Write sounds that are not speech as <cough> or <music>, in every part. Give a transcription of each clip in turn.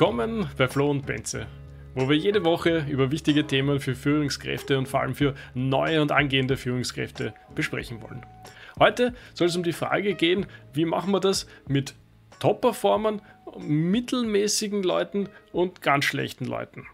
Willkommen bei Flo und Benze, wo wir jede Woche über wichtige Themen für Führungskräfte und vor allem für neue und angehende Führungskräfte besprechen wollen. Heute soll es um die Frage gehen, wie machen wir das mit Top-Performern, mittelmäßigen Leuten und ganz schlechten Leuten.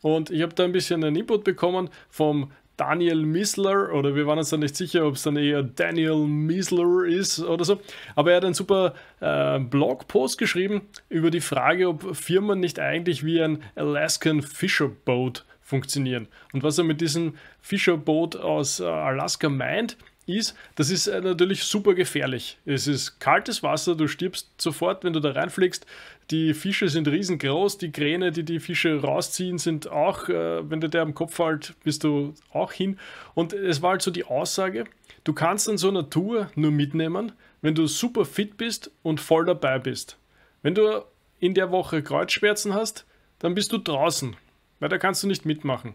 Und ich habe da ein bisschen einen Input bekommen vom Daniel Misler oder wir waren uns dann nicht sicher, ob es dann eher Daniel Misler ist oder so. Aber er hat einen super äh, Blogpost geschrieben über die Frage, ob Firmen nicht eigentlich wie ein Alaskan Fisherboat funktionieren. Und was er mit diesem Fisherboat aus äh, Alaska meint, ist, das ist äh, natürlich super gefährlich. Es ist kaltes Wasser, du stirbst sofort, wenn du da reinfliegst. Die Fische sind riesengroß, die Kräne, die die Fische rausziehen, sind auch, äh, wenn du der am Kopf halt, bist du auch hin. Und es war halt so die Aussage, du kannst an so einer Tour nur mitnehmen, wenn du super fit bist und voll dabei bist. Wenn du in der Woche Kreuzschmerzen hast, dann bist du draußen, weil da kannst du nicht mitmachen.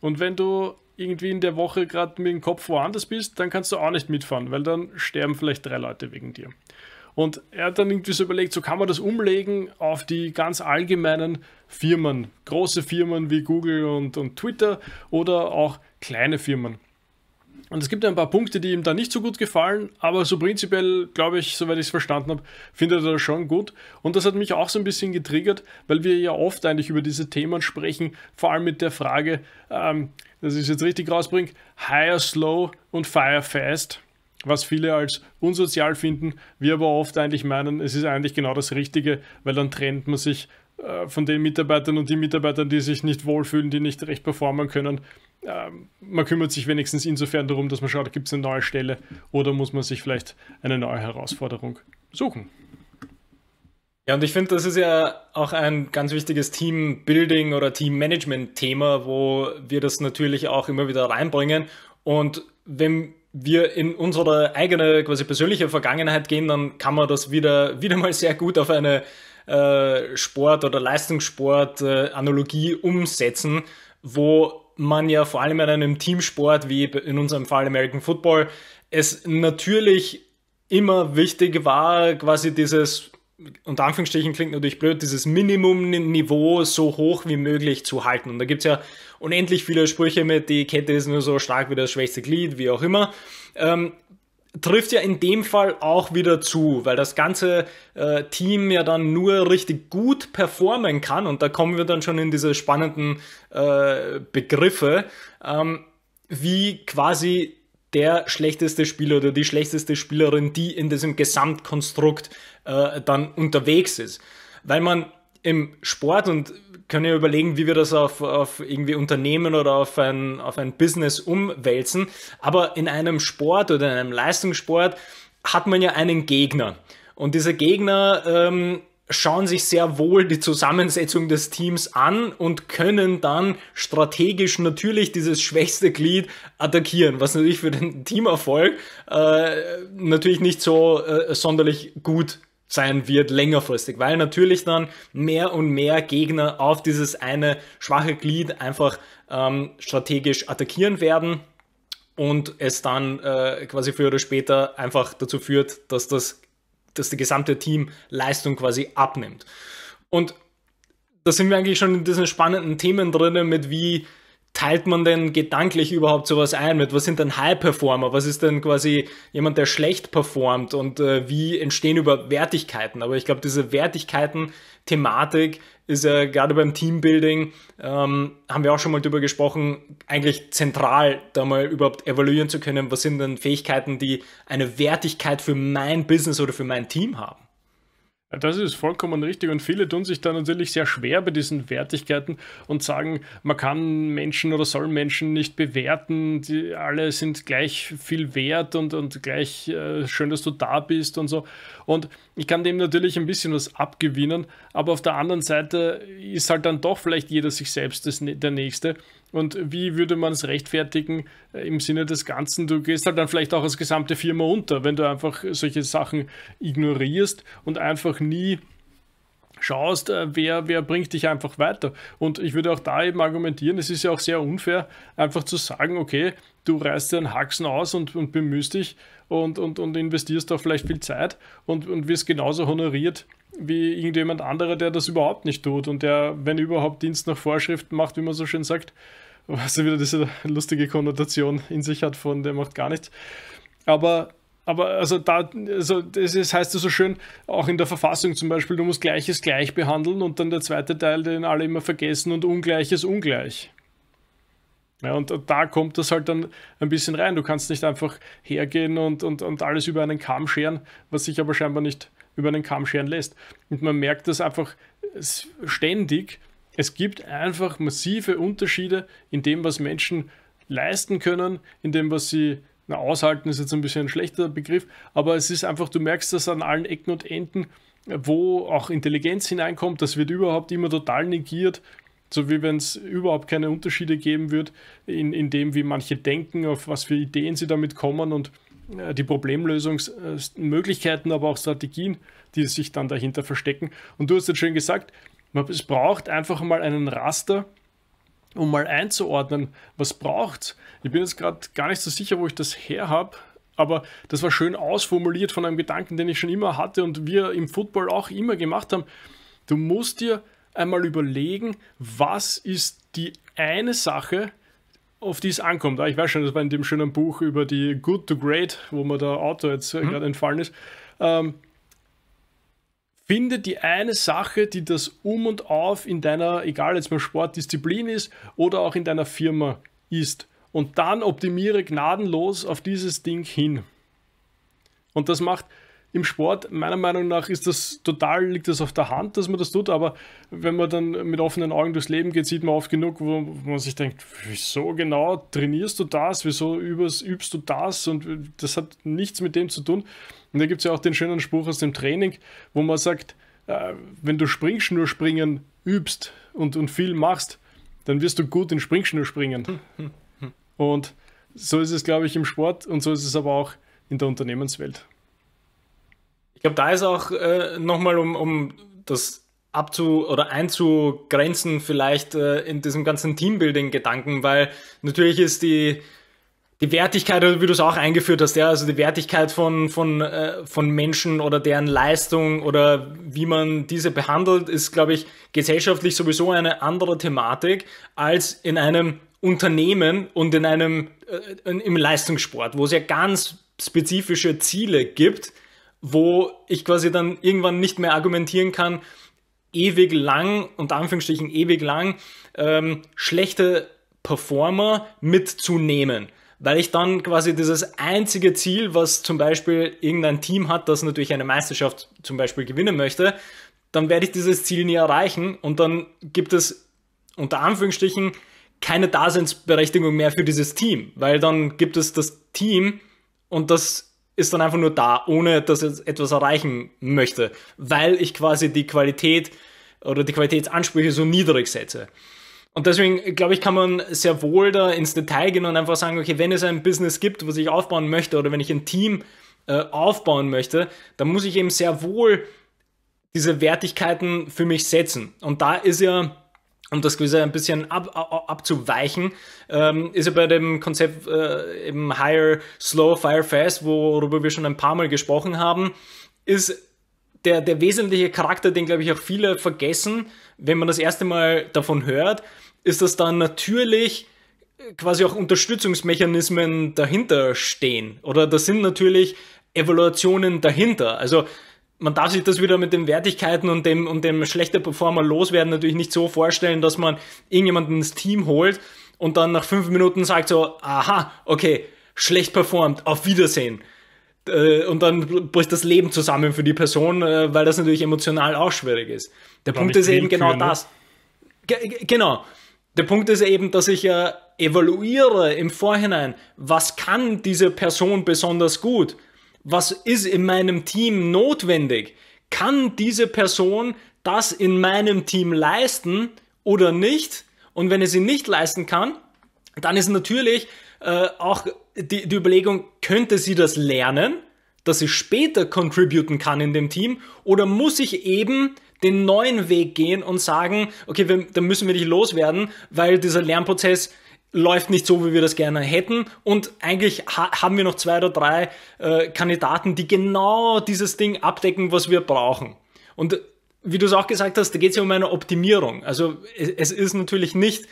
Und wenn du irgendwie in der Woche gerade mit dem Kopf woanders bist, dann kannst du auch nicht mitfahren, weil dann sterben vielleicht drei Leute wegen dir. Und er hat dann irgendwie so überlegt, so kann man das umlegen auf die ganz allgemeinen Firmen, große Firmen wie Google und, und Twitter oder auch kleine Firmen. Und es gibt ein paar Punkte, die ihm da nicht so gut gefallen, aber so prinzipiell, glaube ich, soweit ich es verstanden habe, findet er das schon gut. Und das hat mich auch so ein bisschen getriggert, weil wir ja oft eigentlich über diese Themen sprechen, vor allem mit der Frage, ähm, dass ich es jetzt richtig rausbringe, hire slow und fire fast was viele als unsozial finden, wir aber oft eigentlich meinen, es ist eigentlich genau das Richtige, weil dann trennt man sich äh, von den Mitarbeitern und die Mitarbeitern, die sich nicht wohlfühlen, die nicht recht performen können. Ähm, man kümmert sich wenigstens insofern darum, dass man schaut, gibt es eine neue Stelle oder muss man sich vielleicht eine neue Herausforderung suchen. Ja, und ich finde, das ist ja auch ein ganz wichtiges Team-Building oder team management thema wo wir das natürlich auch immer wieder reinbringen. Und wenn wir in unsere eigene quasi persönliche Vergangenheit gehen, dann kann man das wieder, wieder mal sehr gut auf eine äh, Sport- oder Leistungssport-Analogie äh, umsetzen, wo man ja vor allem in einem Teamsport wie in unserem Fall American Football es natürlich immer wichtig war, quasi dieses unter Anführungsstrichen klingt natürlich blöd, dieses Minimum-Niveau so hoch wie möglich zu halten. Und da gibt es ja unendlich viele Sprüche mit, die Kette ist nur so stark wie das schwächste Glied, wie auch immer. Ähm, trifft ja in dem Fall auch wieder zu, weil das ganze äh, Team ja dann nur richtig gut performen kann. Und da kommen wir dann schon in diese spannenden äh, Begriffe, ähm, wie quasi der schlechteste Spieler oder die schlechteste Spielerin, die in diesem Gesamtkonstrukt äh, dann unterwegs ist. Weil man im Sport und können ja überlegen, wie wir das auf, auf irgendwie Unternehmen oder auf ein, auf ein Business umwälzen. Aber in einem Sport oder in einem Leistungssport hat man ja einen Gegner. Und dieser Gegner ähm, schauen sich sehr wohl die Zusammensetzung des Teams an und können dann strategisch natürlich dieses schwächste Glied attackieren, was natürlich für den Teamerfolg äh, natürlich nicht so äh, sonderlich gut sein wird längerfristig, weil natürlich dann mehr und mehr Gegner auf dieses eine schwache Glied einfach ähm, strategisch attackieren werden und es dann äh, quasi früher oder später einfach dazu führt, dass das dass die gesamte Teamleistung quasi abnimmt. Und da sind wir eigentlich schon in diesen spannenden Themen drin, mit wie teilt man denn gedanklich überhaupt sowas ein? Mit was sind denn High-Performer? Was ist denn quasi jemand, der schlecht performt? Und äh, wie entstehen über Wertigkeiten? Aber ich glaube, diese Wertigkeiten-Thematik ist ja gerade beim Teambuilding, ähm, haben wir auch schon mal darüber gesprochen, eigentlich zentral, da mal überhaupt evaluieren zu können, was sind denn Fähigkeiten, die eine Wertigkeit für mein Business oder für mein Team haben. Das ist vollkommen richtig und viele tun sich da natürlich sehr schwer bei diesen Wertigkeiten und sagen, man kann Menschen oder soll Menschen nicht bewerten, die alle sind gleich viel wert und, und gleich äh, schön, dass du da bist und so. Und ich kann dem natürlich ein bisschen was abgewinnen, aber auf der anderen Seite ist halt dann doch vielleicht jeder sich selbst das, ne-, der Nächste. Und wie würde man es rechtfertigen äh, im Sinne des Ganzen? Du gehst halt dann vielleicht auch als gesamte Firma unter, wenn du einfach solche Sachen ignorierst und einfach nie schaust, äh, wer, wer bringt dich einfach weiter. Und ich würde auch da eben argumentieren, es ist ja auch sehr unfair, einfach zu sagen, okay, du reißt dir einen Haxen aus und, und bemühst dich und, und, und investierst auch vielleicht viel Zeit und, und wirst genauso honoriert wie irgendjemand anderer, der das überhaupt nicht tut und der, wenn überhaupt, Dienst nach Vorschriften macht, wie man so schön sagt, was also wieder diese lustige Konnotation in sich hat von der macht gar nichts. Aber aber also da, also das ist, heißt ja so schön, auch in der Verfassung zum Beispiel, du musst Gleiches gleich behandeln und dann der zweite Teil, den alle immer vergessen und Ungleiches ungleich. Ja, und da kommt das halt dann ein bisschen rein. Du kannst nicht einfach hergehen und, und, und alles über einen Kamm scheren, was sich aber scheinbar nicht über einen Kamm scheren lässt. Und man merkt das einfach ständig. Es gibt einfach massive Unterschiede in dem, was Menschen leisten können, in dem, was sie na, aushalten ist jetzt ein bisschen ein schlechter Begriff, aber es ist einfach, du merkst das an allen Ecken und Enden, wo auch Intelligenz hineinkommt, das wird überhaupt immer total negiert, so wie wenn es überhaupt keine Unterschiede geben wird in, in dem, wie manche denken, auf was für Ideen sie damit kommen und äh, die Problemlösungsmöglichkeiten, aber auch Strategien, die sich dann dahinter verstecken. Und du hast jetzt schön gesagt, man, es braucht einfach mal einen Raster, um mal einzuordnen, was braucht. Ich bin jetzt gerade gar nicht so sicher, wo ich das her habe, aber das war schön ausformuliert von einem Gedanken, den ich schon immer hatte und wir im Football auch immer gemacht haben. Du musst dir einmal überlegen, was ist die eine Sache, auf die es ankommt. Ah, ich weiß schon, das war in dem schönen Buch über die Good to Great, wo mir der Autor jetzt äh, mhm. gerade entfallen ist. Ähm, Finde die eine Sache, die das um und auf in deiner, egal jetzt mal Sportdisziplin ist oder auch in deiner Firma ist. Und dann optimiere gnadenlos auf dieses Ding hin. Und das macht im Sport, meiner Meinung nach, ist das total, liegt das auf der Hand, dass man das tut, aber wenn man dann mit offenen Augen durchs Leben geht, sieht man oft genug, wo man sich denkt, wieso genau trainierst du das, wieso übst, übst du das und das hat nichts mit dem zu tun. Und da gibt es ja auch den schönen Spruch aus dem Training, wo man sagt, äh, wenn du Springschnurspringen übst und, und viel machst, dann wirst du gut in Springschnurspringen. <laughs> und so ist es, glaube ich, im Sport und so ist es aber auch in der Unternehmenswelt. Ich glaube, da ist auch äh, nochmal, um, um das abzu- oder einzugrenzen, vielleicht äh, in diesem ganzen Teambuilding-Gedanken, weil natürlich ist die, die Wertigkeit, wie du es auch eingeführt hast, ja, also die Wertigkeit von, von, äh, von Menschen oder deren Leistung oder wie man diese behandelt, ist, glaube ich, gesellschaftlich sowieso eine andere Thematik als in einem Unternehmen und in einem äh, im Leistungssport, wo es ja ganz spezifische Ziele gibt, wo ich quasi dann irgendwann nicht mehr argumentieren kann, ewig lang, unter Anführungsstrichen ewig lang, ähm, schlechte Performer mitzunehmen. Weil ich dann quasi dieses einzige Ziel, was zum Beispiel irgendein Team hat, das natürlich eine Meisterschaft zum Beispiel gewinnen möchte, dann werde ich dieses Ziel nie erreichen und dann gibt es unter Anführungsstrichen keine Daseinsberechtigung mehr für dieses Team, weil dann gibt es das Team und das ist dann einfach nur da, ohne dass ich etwas erreichen möchte, weil ich quasi die Qualität oder die Qualitätsansprüche so niedrig setze. Und deswegen, glaube ich, kann man sehr wohl da ins Detail gehen und einfach sagen, okay, wenn es ein Business gibt, was ich aufbauen möchte oder wenn ich ein Team äh, aufbauen möchte, dann muss ich eben sehr wohl diese Wertigkeiten für mich setzen. Und da ist ja um das Gewisse ein bisschen ab, abzuweichen, ähm, ist ja bei dem Konzept äh, eben Hire, Slow, Fire, Fast, worüber wir schon ein paar Mal gesprochen haben, ist der, der wesentliche Charakter, den glaube ich auch viele vergessen, wenn man das erste Mal davon hört, ist, dass dann natürlich äh, quasi auch Unterstützungsmechanismen dahinter stehen. Oder das sind natürlich Evaluationen dahinter. Also man darf sich das wieder mit den Wertigkeiten und dem, und dem schlechter Performer loswerden natürlich nicht so vorstellen, dass man irgendjemanden ins Team holt und dann nach fünf Minuten sagt so, aha, okay, schlecht performt, auf Wiedersehen. Äh, und dann bricht das Leben zusammen für die Person, äh, weil das natürlich emotional auch schwierig ist. Der Punkt ist eben genau ne? das. genau. Der Punkt ist eben, dass ich ja evaluiere im Vorhinein, was kann diese Person besonders gut was ist in meinem Team notwendig? Kann diese Person das in meinem Team leisten oder nicht? Und wenn es sie nicht leisten kann, dann ist natürlich äh, auch die, die Überlegung, könnte sie das lernen, dass sie später contributen kann in dem Team? Oder muss ich eben den neuen Weg gehen und sagen, okay, wir, dann müssen wir dich loswerden, weil dieser Lernprozess läuft nicht so, wie wir das gerne hätten. Und eigentlich ha haben wir noch zwei oder drei äh, Kandidaten, die genau dieses Ding abdecken, was wir brauchen. Und äh, wie du es auch gesagt hast, da geht es ja um eine Optimierung. Also es, es ist natürlich nicht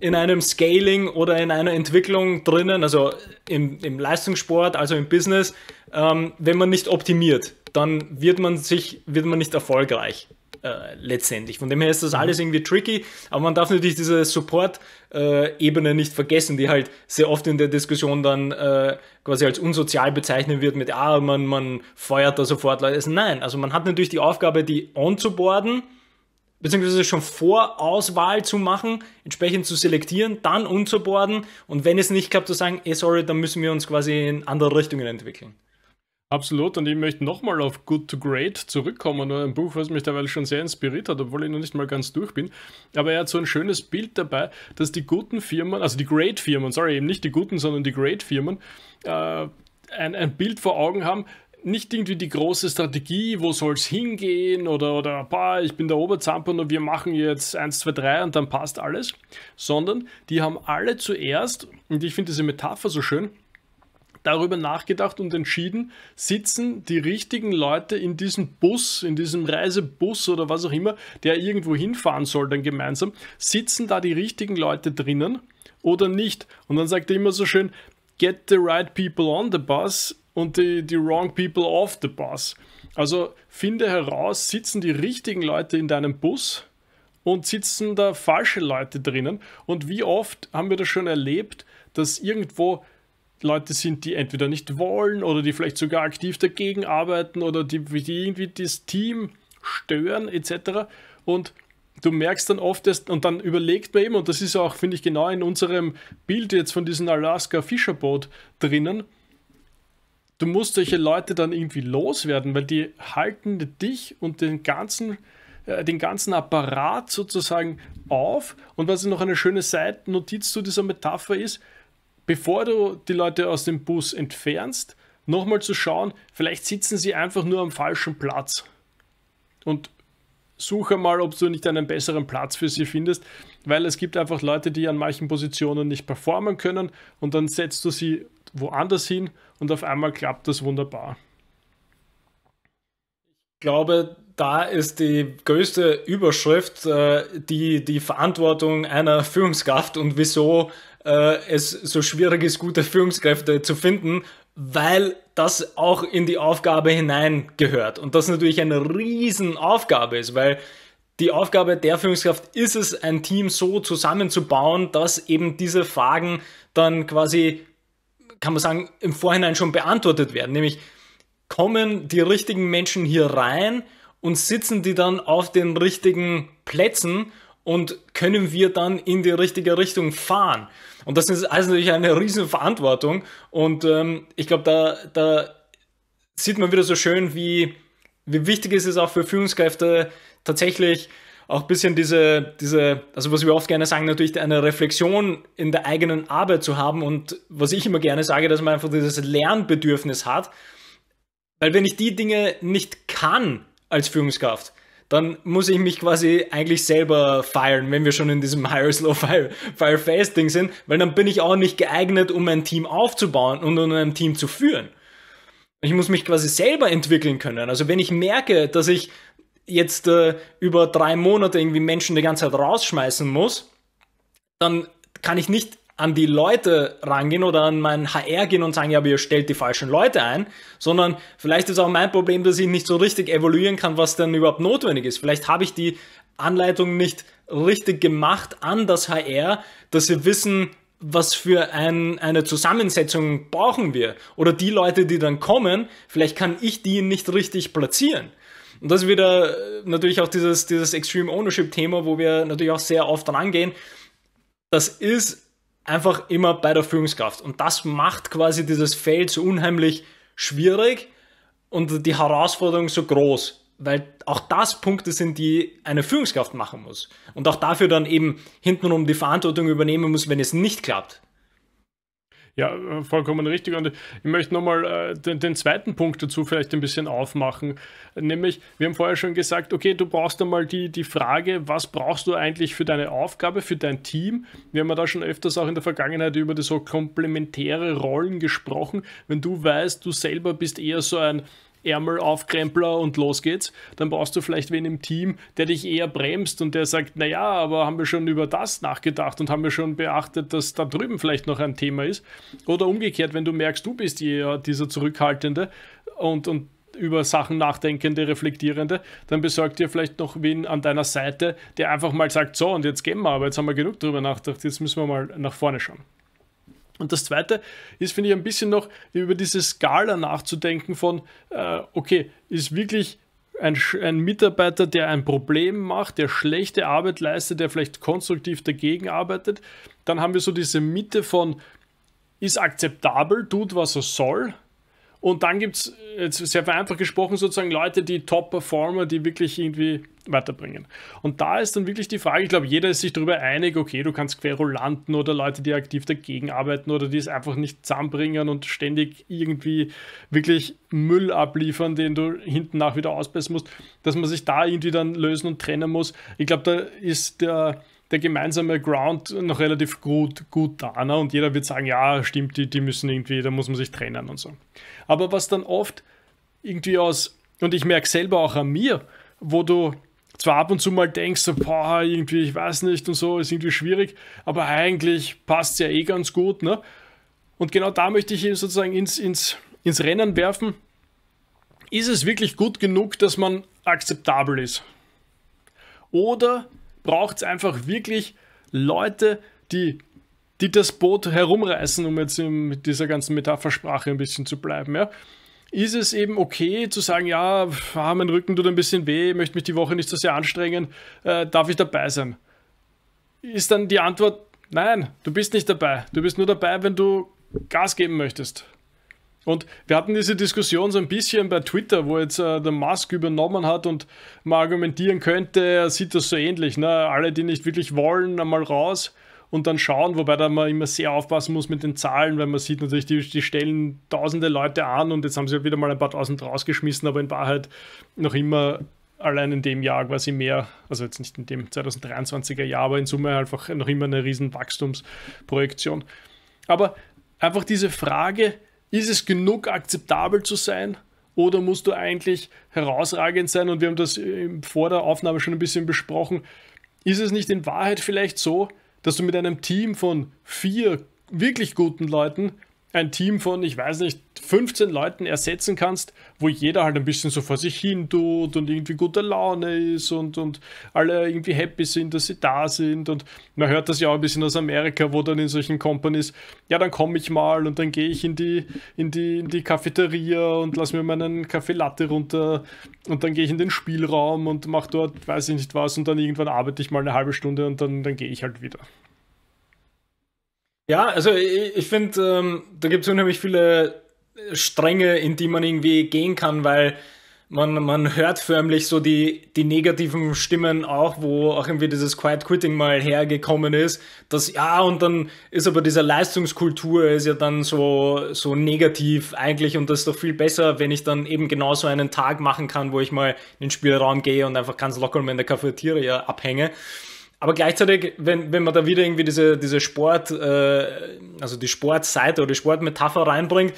in einem Scaling oder in einer Entwicklung drinnen, also im, im Leistungssport, also im Business, ähm, wenn man nicht optimiert, dann wird man sich, wird man nicht erfolgreich. Äh, letztendlich. Von dem her ist das mhm. alles irgendwie tricky, aber man darf natürlich diese Support-Ebene nicht vergessen, die halt sehr oft in der Diskussion dann äh, quasi als unsozial bezeichnet wird mit, ah, man, man feuert da sofort Leute. Also nein, also man hat natürlich die Aufgabe, die onzuboarden, beziehungsweise schon vor Auswahl zu machen, entsprechend zu selektieren, dann unzuboarden und wenn es nicht klappt, zu sagen, eh, sorry, dann müssen wir uns quasi in andere Richtungen entwickeln. Absolut, und ich möchte nochmal auf Good to Great zurückkommen, ein Buch, was mich dabei schon sehr inspiriert hat, obwohl ich noch nicht mal ganz durch bin. Aber er hat so ein schönes Bild dabei, dass die guten Firmen, also die Great Firmen, sorry, eben nicht die guten, sondern die Great Firmen, äh, ein, ein Bild vor Augen haben, nicht irgendwie die große Strategie, wo soll es hingehen oder, oder boah, ich bin der Oberzamper und wir machen jetzt 1, 2, 3 und dann passt alles, sondern die haben alle zuerst, und ich finde diese Metapher so schön, darüber nachgedacht und entschieden, sitzen die richtigen Leute in diesem Bus, in diesem Reisebus oder was auch immer, der irgendwo hinfahren soll dann gemeinsam, sitzen da die richtigen Leute drinnen oder nicht? Und dann sagt er immer so schön, get the right people on the bus und die, die wrong people off the bus. Also finde heraus, sitzen die richtigen Leute in deinem Bus und sitzen da falsche Leute drinnen. Und wie oft haben wir das schon erlebt, dass irgendwo Leute sind, die entweder nicht wollen oder die vielleicht sogar aktiv dagegen arbeiten oder die, die irgendwie das Team stören etc. Und du merkst dann oft erst, und dann überlegt man eben, und das ist auch, finde ich, genau in unserem Bild jetzt von diesem Alaska Fischerboot drinnen, du musst solche Leute dann irgendwie loswerden, weil die halten dich und den ganzen äh, den ganzen Apparat sozusagen auf. Und was noch eine schöne Seitennotiz zu dieser Metapher ist, bevor du die Leute aus dem Bus entfernst, nochmal zu schauen, vielleicht sitzen sie einfach nur am falschen Platz. Und suche mal, ob du nicht einen besseren Platz für sie findest, weil es gibt einfach Leute, die an manchen Positionen nicht performen können und dann setzt du sie woanders hin und auf einmal klappt das wunderbar. Ich glaube, da ist die größte Überschrift äh, die, die Verantwortung einer Führungskraft und wieso äh, es so schwierig ist, gute Führungskräfte zu finden, weil das auch in die Aufgabe hineingehört. Und das natürlich eine Riesenaufgabe ist, weil die Aufgabe der Führungskraft ist es, ein Team so zusammenzubauen, dass eben diese Fragen dann quasi, kann man sagen, im Vorhinein schon beantwortet werden. Nämlich, kommen die richtigen Menschen hier rein und sitzen die dann auf den richtigen Plätzen und können wir dann in die richtige Richtung fahren? Und das ist also natürlich eine riesen Verantwortung und ähm, ich glaube, da, da sieht man wieder so schön, wie, wie wichtig ist auch für Führungskräfte tatsächlich auch ein bisschen diese, diese, also was wir oft gerne sagen, natürlich eine Reflexion in der eigenen Arbeit zu haben und was ich immer gerne sage, dass man einfach dieses Lernbedürfnis hat, weil wenn ich die Dinge nicht kann als Führungskraft, dann muss ich mich quasi eigentlich selber feiern, wenn wir schon in diesem <laughs> Hire Slow Fire, Fire Fast Ding sind, weil dann bin ich auch nicht geeignet, um ein Team aufzubauen und um ein Team zu führen. Ich muss mich quasi selber entwickeln können. Also wenn ich merke, dass ich jetzt äh, über drei Monate irgendwie Menschen die ganze Zeit rausschmeißen muss, dann kann ich nicht an die Leute rangehen oder an mein HR gehen und sagen, ja, aber ihr stellt die falschen Leute ein, sondern vielleicht ist auch mein Problem, dass ich nicht so richtig evaluieren kann, was denn überhaupt notwendig ist. Vielleicht habe ich die Anleitung nicht richtig gemacht an das HR, dass sie wissen, was für ein, eine Zusammensetzung brauchen wir. Oder die Leute, die dann kommen, vielleicht kann ich die nicht richtig platzieren. Und das ist wieder äh, natürlich auch dieses, dieses Extreme Ownership Thema, wo wir natürlich auch sehr oft rangehen. Das ist einfach immer bei der Führungskraft. Und das macht quasi dieses Feld so unheimlich schwierig und die Herausforderung so groß, weil auch das Punkte sind, die eine Führungskraft machen muss und auch dafür dann eben hintenrum die Verantwortung übernehmen muss, wenn es nicht klappt. Ja, äh, vollkommen richtig. Und ich möchte nochmal äh, den, den, zweiten Punkt dazu vielleicht ein bisschen aufmachen. Nämlich, wir haben vorher schon gesagt, okay, du brauchst einmal die, die Frage, was brauchst du eigentlich für deine Aufgabe, für dein Team? Wir haben ja da schon öfters auch in der Vergangenheit über die so komplementäre Rollen gesprochen. Wenn du weißt, du selber bist eher so ein Ärmel aufkrempler und los geht's. Dann brauchst du vielleicht wen im Team, der dich eher bremst und der sagt, naja, aber haben wir schon über das nachgedacht und haben wir schon beachtet, dass da drüben vielleicht noch ein Thema ist. Oder umgekehrt, wenn du merkst, du bist eher dieser Zurückhaltende und, und über Sachen nachdenkende, reflektierende, dann besorgt dir vielleicht noch wen an deiner Seite, der einfach mal sagt, so und jetzt gehen wir, aber jetzt haben wir genug darüber nachgedacht, jetzt müssen wir mal nach vorne schauen. Und das Zweite ist, finde ich, ein bisschen noch über diese Skala nachzudenken von, äh, okay, ist wirklich ein, ein, Mitarbeiter, der ein Problem macht, der schlechte Arbeit leistet, der vielleicht konstruktiv dagegen arbeitet. Dann haben wir so diese Mitte von, ist akzeptabel, tut, was er soll. Und dann gibt es, jetzt sehr vereinfacht gesprochen, sozusagen Leute, die Top-Performer, die wirklich irgendwie weiterbringen. Und da ist dann wirklich die Frage, ich glaube, jeder ist sich darüber einig, okay, du kannst Querulanten oder Leute, die aktiv dagegen arbeiten oder die es einfach nicht zusammenbringen und ständig irgendwie wirklich Müll abliefern, den du hinten nach wieder ausbessern musst, dass man sich da irgendwie dann lösen und trennen muss. Ich glaube, da ist der der gemeinsame Ground noch relativ gut, gut da. Ne? Und jeder wird sagen, ja, stimmt, die, die müssen irgendwie, da muss man sich trennen und so. Aber was dann oft irgendwie aus, und ich merke selber auch an mir, wo du zwar ab und zu mal denkst, so, boah, irgendwie, ich weiß nicht und so, ist irgendwie schwierig, aber eigentlich passt es ja eh ganz gut. Ne? Und genau da möchte ich ihn sozusagen ins, ins, ins Rennen werfen. Ist es wirklich gut genug, dass man akzeptabel ist? Oder braucht es einfach wirklich Leute, die, die das Boot herumreißen, um jetzt in dieser ganzen Metaphersprache ein bisschen zu bleiben? Ja? ist es eben okay zu sagen, ja, ah, mein Rücken tut ein bisschen weh, möchte mich die Woche nicht so sehr anstrengen, äh, darf ich dabei sein? Ist dann die Antwort, nein, du bist nicht dabei. Du bist nur dabei, wenn du Gas geben möchtest. Und wir hatten diese Diskussion so ein bisschen bei Twitter, wo jetzt äh, der Musk übernommen hat und man argumentieren könnte, er sieht das so ähnlich. Ne? Alle, die nicht wirklich wollen, einmal raus und dann schauen, wobei da man immer sehr aufpassen muss mit den Zahlen, weil man sieht natürlich, die, die stellen tausende Leute an und jetzt haben sie halt wieder mal ein paar tausend rausgeschmissen, aber in Wahrheit noch immer allein in dem Jahr quasi mehr, also jetzt nicht in dem 2023er Jahr, aber in Summe halt einfach noch immer eine riesen Wachstumsprojektion. Aber einfach diese Frage, ist es genug akzeptabel zu sein? Oder musst du eigentlich herausragend sein? Und wir haben das äh, vor der Aufnahme schon ein bisschen besprochen. Ist es nicht in Wahrheit vielleicht so, dass du mit einem Team von vier wirklich guten Leuten ein Team von, ich weiß nicht, 15 Leuten ersetzen kannst, wo jeder halt ein bisschen so vor sich hin tut und irgendwie guter Laune ist und, und alle irgendwie happy sind, dass sie da sind. Und man hört das ja auch ein bisschen aus Amerika, wo dann in solchen Companies, ja, dann komme ich mal und dann gehe ich in die, in, die, in die Cafeteria und lass mir meinen Kaffee Latte runter und dann gehe ich in den Spielraum und mache dort, weiß ich nicht was, und dann irgendwann arbeite ich mal eine halbe Stunde und dann, dann gehe ich halt wieder. Ja, also ich, ich finde, ähm, da gibt es unheimlich viele äh, Stränge, in die man irgendwie gehen kann, weil man, man hört förmlich so die, die negativen Stimmen auch, wo auch irgendwie dieses Quiet Quitting mal hergekommen ist. Das ja, und dann ist aber diese Leistungskultur ist ja dann so, so negativ eigentlich und das ist doch viel besser, wenn ich dann eben genauso einen Tag machen kann, wo ich mal in den Spielraum gehe und einfach ganz locker mal in der Cafeteria abhänge. Aber gleichzeitig, wenn, wenn man da wieder irgendwie diese, diese Sport, äh, also die Sportseite oder die Sportmetapher reinbringt,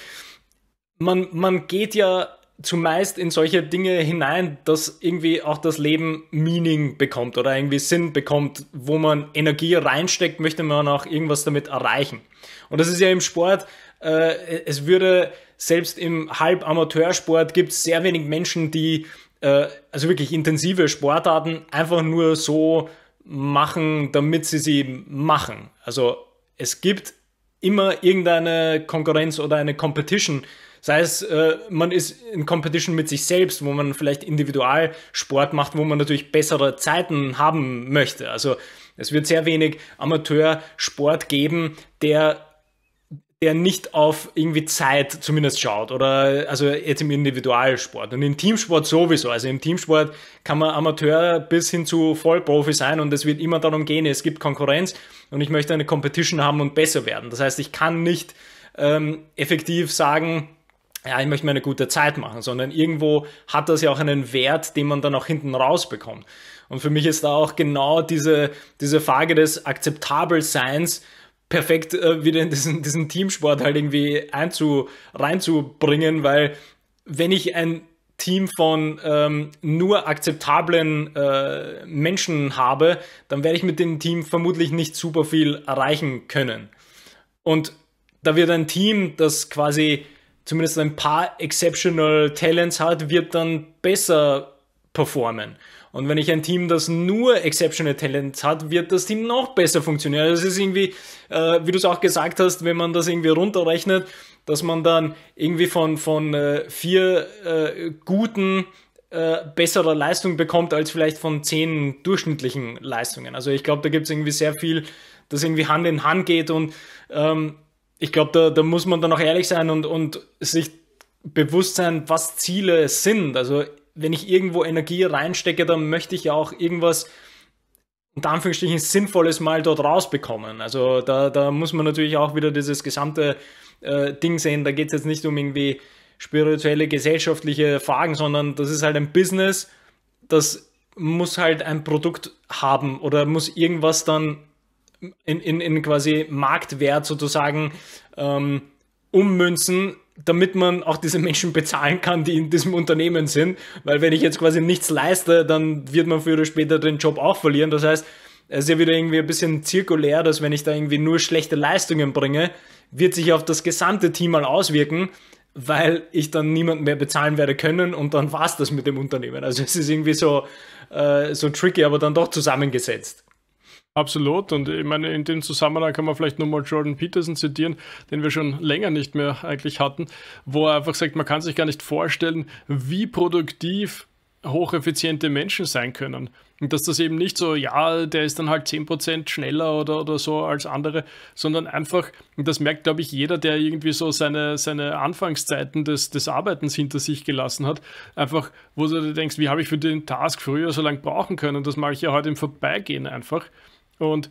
man, man geht ja zumeist in solche Dinge hinein, dass irgendwie auch das Leben Meaning bekommt oder irgendwie Sinn bekommt, wo man Energie reinsteckt, möchte man auch irgendwas damit erreichen. Und das ist ja im Sport, äh, es würde, selbst im Halbamateursport gibt es sehr wenig Menschen, die äh, also wirklich intensive Sportarten einfach nur so machen, damit sie sie machen. Also es gibt immer irgendeine Konkurrenz oder eine Competition. Sei es, äh, man ist in Competition mit sich selbst, wo man vielleicht individual Sport macht, wo man natürlich bessere Zeiten haben möchte. Also es wird sehr wenig Amateursport geben, der der nicht auf irgendwie Zeit zumindest schaut oder also jetzt im Individualsport und im Teamsport sowieso. Also im Teamsport kann man Amateur bis hin zu Vollprofi sein und es wird immer darum gehen, es gibt Konkurrenz und ich möchte eine Competition haben und besser werden. Das heißt, ich kann nicht ähm, effektiv sagen, ja, ich möchte mir eine gute Zeit machen, sondern irgendwo hat das ja auch einen Wert, den man dann auch hinten rausbekommt. Und für mich ist da auch genau diese, diese Frage des Akzeptabelseins, Seins perfekt äh, wieder in diesen, diesen Teamsport halt irgendwie einzu, reinzubringen, weil wenn ich ein Team von ähm, nur akzeptablen äh, Menschen habe, dann werde ich mit dem Team vermutlich nicht super viel erreichen können. Und da wird ein Team, das quasi zumindest ein paar exceptional Talents hat, wird dann besser performen. Und wenn ich ein Team, das nur Exceptional Talent hat, wird das Team noch besser funktionieren. Das also ist irgendwie, äh, wie du es auch gesagt hast, wenn man das irgendwie runterrechnet, dass man dann irgendwie von, von äh, vier äh, guten äh, besserer Leistung bekommt als vielleicht von zehn durchschnittlichen Leistungen. Also ich glaube, da gibt es irgendwie sehr viel, das irgendwie Hand in Hand geht und ähm, ich glaube, da, da muss man dann auch ehrlich sein und, und sich bewusst sein, was Ziele sind. Also wenn ich irgendwo Energie reinstecke, dann möchte ich ja auch irgendwas unter Anführungsstrichen Sinnvolles mal dort rausbekommen. Also da, da muss man natürlich auch wieder dieses gesamte äh, Ding sehen. Da geht es jetzt nicht um irgendwie spirituelle, gesellschaftliche Fragen, sondern das ist halt ein Business, das muss halt ein Produkt haben oder muss irgendwas dann in, in, in quasi Marktwert sozusagen ähm, ummünzen damit man auch diese Menschen bezahlen kann, die in diesem Unternehmen sind. Weil wenn ich jetzt quasi nichts leiste, dann wird man früher oder später den Job auch verlieren. Das heißt, es ist ja wieder irgendwie ein bisschen zirkulär, dass wenn ich da irgendwie nur schlechte Leistungen bringe, wird sich auf das gesamte Team mal auswirken, weil ich dann niemanden mehr bezahlen werde können und dann war es das mit dem Unternehmen. Also es ist irgendwie so, äh, so tricky, aber dann doch zusammengesetzt. Absolut. Und ich meine, in dem Zusammenhang kann man vielleicht nochmal Jordan Peterson zitieren, den wir schon länger nicht mehr eigentlich hatten, wo er einfach sagt, man kann sich gar nicht vorstellen, wie produktiv hocheffiziente Menschen sein können. Und dass das eben nicht so, ja, der ist dann halt 10% schneller oder, oder so als andere, sondern einfach, und das merkt, glaube ich, jeder, der irgendwie so seine, seine Anfangszeiten des, des Arbeitens hinter sich gelassen hat, einfach, wo du denkst, wie habe ich für den Task früher so lange brauchen können, das mache ich ja heute im Vorbeigehen einfach. Und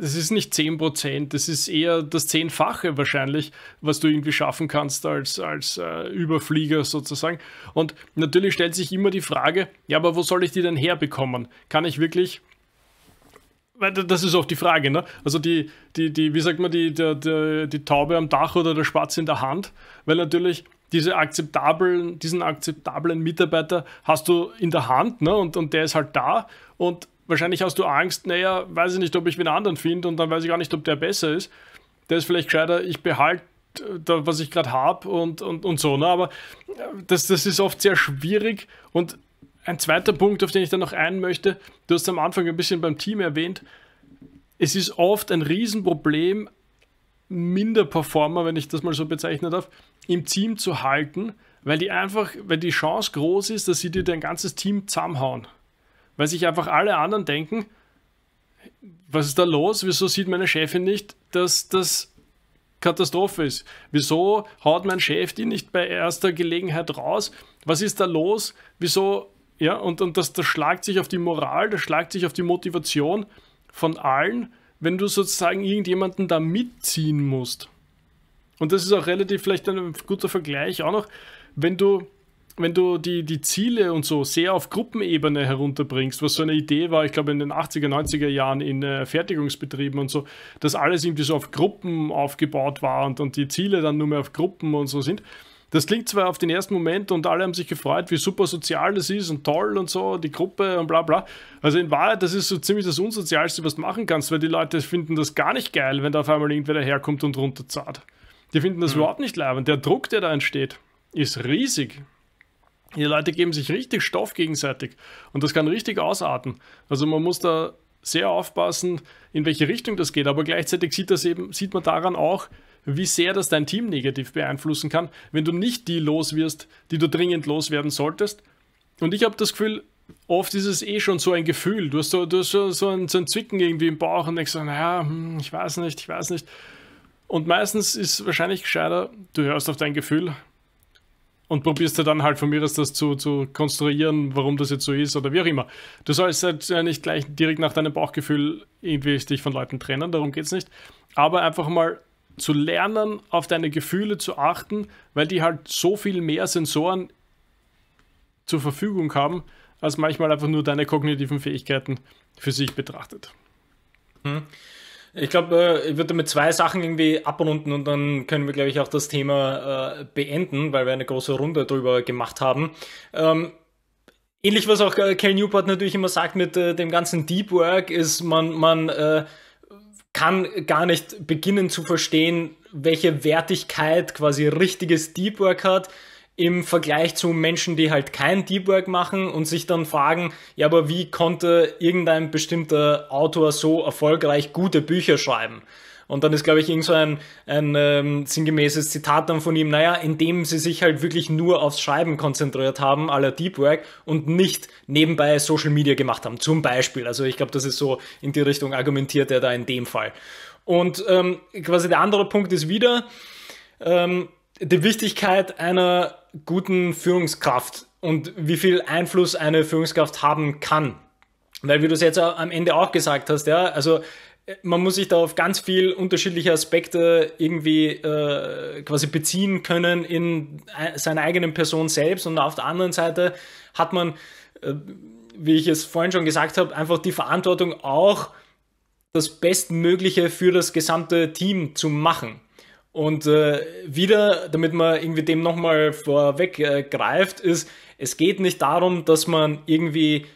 es äh, ist nicht 10%, Prozent, das ist eher das Zehnfache wahrscheinlich, was du irgendwie schaffen kannst als, als äh, Überflieger sozusagen. Und natürlich stellt sich immer die Frage, ja, aber wo soll ich die denn herbekommen? Kann ich wirklich das ist oft die Frage, ne? Also die, die, die, wie sagt man, die, die, die, die Taube am Dach oder der Spatz in der Hand, weil natürlich diese akzeptablen, diesen akzeptablen Mitarbeiter hast du in der Hand, ne? Und, und der ist halt da und wahrscheinlich hast du Angst, naja, weiß ich nicht, ob ich wieder anderen finde und dann weiß ich gar nicht, ob der besser ist. Der ist vielleicht gescheiter, ich behalte äh, da, was ich gerade habe und, und, und so. Ne? Aber äh, das, das ist oft sehr schwierig. Und ein zweiter Punkt, auf den ich dann noch ein möchte, du hast am Anfang ein bisschen beim Team erwähnt, es ist oft ein Riesenproblem, Minderperformer, wenn ich das mal so bezeichnen darf, im Team zu halten, weil die einfach, weil die Chance groß ist, dass sie dir dein ganzes Team zusammenhauen weil sich einfach alle anderen denken, was ist da los? Wieso sieht meine Chefin nicht, dass das Katastrophe ist? Wieso haut mein Chef die nicht bei erster Gelegenheit raus? Was ist da los? Wieso? Ja, und, und das, das schlagt sich auf die Moral, das schlagt sich auf die Motivation von allen, wenn du sozusagen irgendjemanden da mitziehen musst. Und das ist auch relativ vielleicht ein guter Vergleich auch noch, wenn du wenn du die, die Ziele und so sehr auf Gruppenebene herunterbringst, was so eine Idee war, ich glaube in den 80er, 90er Jahren in äh, Fertigungsbetrieben und so, dass alles irgendwie so auf Gruppen aufgebaut war und, und die Ziele dann nur mehr auf Gruppen und so sind. Das klingt zwar auf den ersten Moment und alle haben sich gefreut, wie super sozial das ist und toll und so, die Gruppe und bla bla. Also in Wahrheit, das ist so ziemlich das Unsozialste, was du machen kannst, weil die Leute finden das gar nicht geil, wenn da auf einmal irgendwer daherkommt und runterzahlt. Die finden das mhm. überhaupt nicht leibend. Der Druck, der da entsteht, ist riesig. Die Leute geben sich richtig Stoff gegenseitig und das kann richtig ausarten. Also man muss da sehr aufpassen, in welche Richtung das geht, aber gleichzeitig sieht, das eben, sieht man daran auch, wie sehr das dein Team negativ beeinflussen kann, wenn du nicht die los wirst, die du dringend loswerden solltest. Und ich habe das Gefühl, oft ist es eh schon so ein Gefühl. Du hast so, du hast so, ein, so ein Zwicken irgendwie im Bauch und denkst so, naja, hm, ich weiß nicht, ich weiß nicht. Und meistens ist wahrscheinlich gescheiter, du hörst auf dein Gefühl und probierst du dann halt von mir das, das zu, zu konstruieren, warum das jetzt so ist oder wie auch immer. Du sollst halt äh, nicht gleich direkt nach deinem Bauchgefühl irgendwie dich von Leuten trennen, darum geht es nicht. Aber einfach mal zu lernen, auf deine Gefühle zu achten, weil die halt so viel mehr Sensoren zur Verfügung haben, als manchmal einfach nur deine kognitiven Fähigkeiten für sich betrachtet. Hm. Ich glaube, äh, ich würde mit zwei Sachen irgendwie abrunden und dann können wir, glaube ich, auch das Thema äh, beenden, weil wir eine große Runde drüber gemacht haben. Ähm, ähnlich, was auch äh, Cal Newport natürlich immer sagt mit dem ganzen Deep Work, ist, man, man kann gar nicht beginnen zu verstehen, welche Wertigkeit quasi richtiges Deep Work hat im Vergleich zu Menschen, die halt kein Deep Work machen und sich dann fragen, ja, aber wie konnte irgendein bestimmter Autor so erfolgreich gute Bücher schreiben? Und dann ist, glaube ich, irgend so ein, ein ähm, sinngemäßes Zitat dann von ihm, naja, indem sie sich halt wirklich nur aufs Schreiben konzentriert haben, aller Deep Work, und nicht nebenbei Social Media gemacht haben, zum Beispiel. Also ich glaube, das ist so in die Richtung argumentiert er da in dem Fall. Und ähm, quasi der andere Punkt ist wieder ähm, die Wichtigkeit einer guten Führungskraft und wie viel Einfluss eine Führungskraft haben kann. Weil wie du es jetzt am Ende auch gesagt hast, ja, also äh, man muss sich da auf ganz viel unterschiedliche Aspekte irgendwie äh, quasi beziehen können in äh, seiner eigenen Person selbst und auf der anderen Seite hat man, äh, wie ich es vorhin schon gesagt habe, einfach die Verantwortung auch das Bestmögliche für das gesamte Team zu machen. Und äh, wieder, damit man irgendwie dem nochmal vorweg äh, greift, ist, es geht nicht darum, dass man irgendwie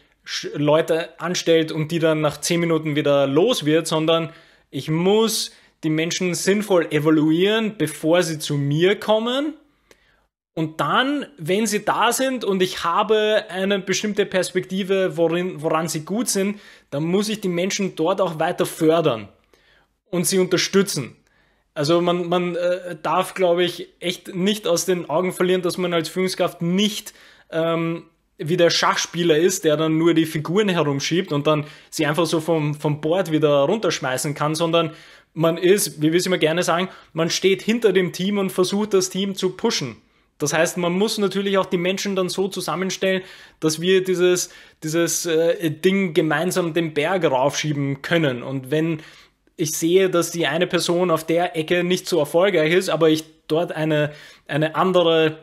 Leute anstellt und die dann nach 10 Minuten wieder los wird, sondern ich muss die Menschen sinnvoll evaluieren, bevor sie zu mir kommen. Und dann, wenn sie da sind und ich habe eine bestimmte Perspektive, worin, woran sie gut sind, dann muss ich die Menschen dort auch weiter fördern und sie unterstützen. Also man, man äh, darf, glaube ich, echt nicht aus den Augen verlieren, dass man als Führungskraft nicht ähm, wie der Schachspieler ist, der dann nur die Figuren herumschiebt und dann sie einfach so vom, vom Board wieder runterschmeißen kann, sondern man ist, wie wir es immer gerne sagen, man steht hinter dem Team und versucht das Team zu pushen. Das heißt, man muss natürlich auch die Menschen dann so zusammenstellen, dass wir dieses, dieses äh, Ding gemeinsam den Berg raufschieben können. Und wenn ich sehe, dass die eine Person auf der Ecke nicht so erfolgreich ist, aber ich dort eine, eine andere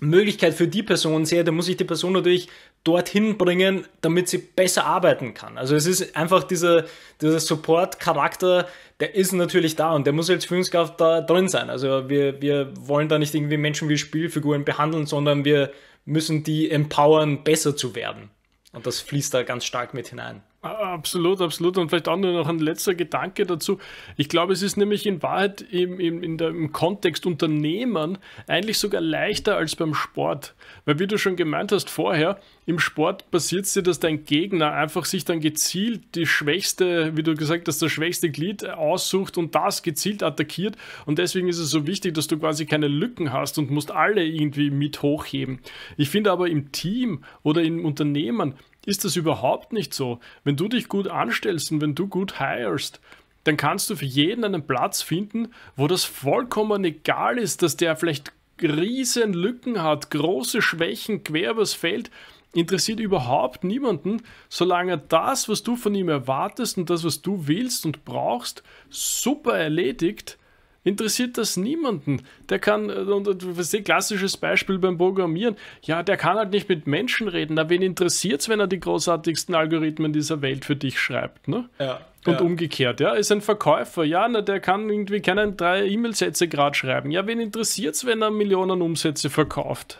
Möglichkeit für die Person sehe, dann muss ich die Person natürlich dorthin bringen, damit sie besser arbeiten kann. Also es ist einfach dieser, dieser Support-Charakter, der ist natürlich da und der muss als Führungskraft da drin sein. Also wir, wir wollen da nicht irgendwie Menschen wie Spielfiguren behandeln, sondern wir müssen die empowern, besser zu werden. Und das fließt da ganz stark mit hinein. Absolut, absolut. Und vielleicht auch nur noch ein letzter Gedanke dazu. Ich glaube, es ist nämlich in Wahrheit im, im, in der, im Kontext Unternehmen eigentlich sogar leichter als beim Sport. Weil wie du schon gemeint hast vorher, im Sport passiert es dir, dass dein Gegner einfach sich dann gezielt die schwächste, wie du gesagt hast, das schwächste Glied aussucht und das gezielt attackiert. Und deswegen ist es so wichtig, dass du quasi keine Lücken hast und musst alle irgendwie mit hochheben. Ich finde aber im Team oder im Unternehmen ist das überhaupt nicht so. Wenn du dich gut anstellst und wenn du gut hirest, dann kannst du für jeden einen Platz finden, wo das vollkommen egal ist, dass der vielleicht riesen Lücken hat, große Schwächen, quer übers Feld, interessiert überhaupt niemanden, solange das, was du von ihm erwartest und das, was du willst und brauchst, super erledigt, interessiert das niemanden. Der kann, äh, und was ist eh klassisches Beispiel beim Programmieren, ja, der kann halt nicht mit Menschen reden. Na, wen es, wenn er die großartigsten Algorithmen dieser Welt für dich schreibt, ne? Ja. Und ja. umgekehrt, ja, ist ein Verkäufer, ja, na, der kann irgendwie keinen drei E-Mail-Sätze gerade schreiben. Ja, wen interessiert es, wenn er Millionen Umsätze verkauft?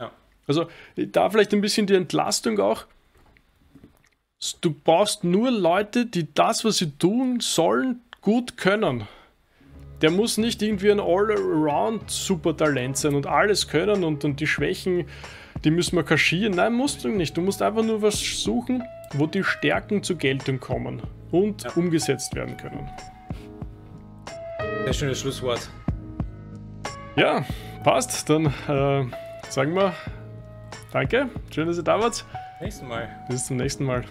Ja. Also da vielleicht ein bisschen die Entlastung auch. Du brauchst nur Leute, die das, was sie tun sollen, gut können. Der muss nicht irgendwie ein All-Around-Super-Talent sein und alles können und, und die Schwächen, die müssen wir kaschieren. Nein, musst du nicht. Du musst einfach nur was suchen, wo die Stärken zur Geltung kommen und ja. umgesetzt werden können. Sehr schönes Schlusswort. Ja, passt. Dann äh, sagen wir Danke, schön, dass ihr da wart. Nächsten Mal. Bis zum nächsten Mal.